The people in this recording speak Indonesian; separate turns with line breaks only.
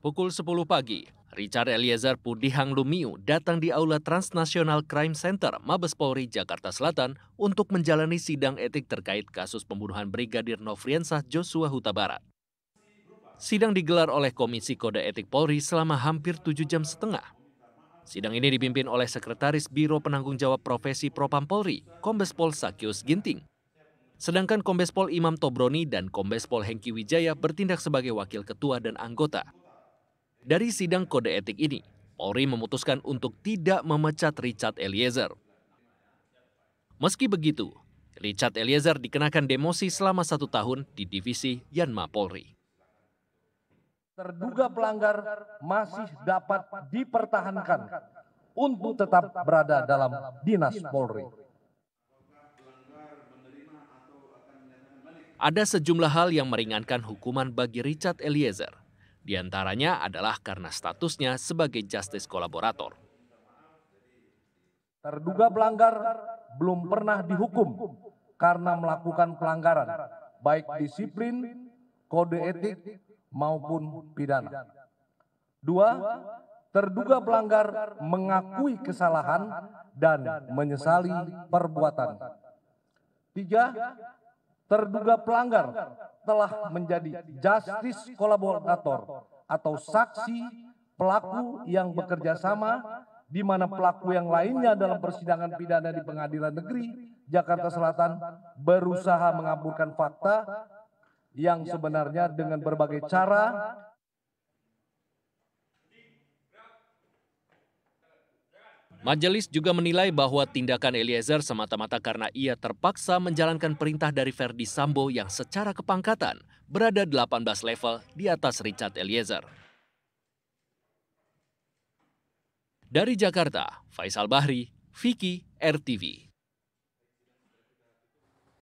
Pukul 10 pagi, Richard Eliezer Pudihang Lumiu datang di Aula Transnasional Crime Center Mabes Polri Jakarta Selatan untuk menjalani sidang etik terkait kasus pembunuhan Brigadir Nofriansah Joshua Huta Barat. Sidang digelar oleh Komisi Kode Etik Polri selama hampir tujuh jam setengah. Sidang ini dipimpin oleh Sekretaris Biro Penanggung Jawab Profesi Propam Polri, Kombes Pol Sakyus Ginting. Sedangkan Kombes Pol Imam Tobroni dan Kombes Pol Hengki Wijaya bertindak sebagai wakil ketua dan anggota. Dari sidang kode etik ini, Polri memutuskan untuk tidak memecat Richard Eliezer. Meski begitu, Richard Eliezer dikenakan demosi selama satu tahun di divisi Yanma Polri.
Terduga pelanggar masih dapat dipertahankan untuk tetap berada dalam dinas Polri.
Ada sejumlah hal yang meringankan hukuman bagi Richard Eliezer. Di antaranya adalah karena statusnya sebagai justice kolaborator.
Terduga pelanggar belum pernah dihukum karena melakukan pelanggaran, baik disiplin, kode etik, maupun pidana. Dua, terduga pelanggar mengakui kesalahan dan menyesali perbuatan. Tiga, terduga pelanggar telah menjadi justice kolaborator atau saksi pelaku yang bekerja sama di mana pelaku yang lainnya dalam persidangan pidana di pengadilan negeri Jakarta Selatan berusaha mengaburkan fakta yang sebenarnya dengan berbagai cara
Majelis juga menilai bahwa tindakan Eliezer semata-mata karena ia terpaksa menjalankan perintah dari Verdi Sambo yang secara kepangkatan berada 18 level di atas Richard Eliezer. Dari Jakarta, Faisal Bahri, Vicky, RTV.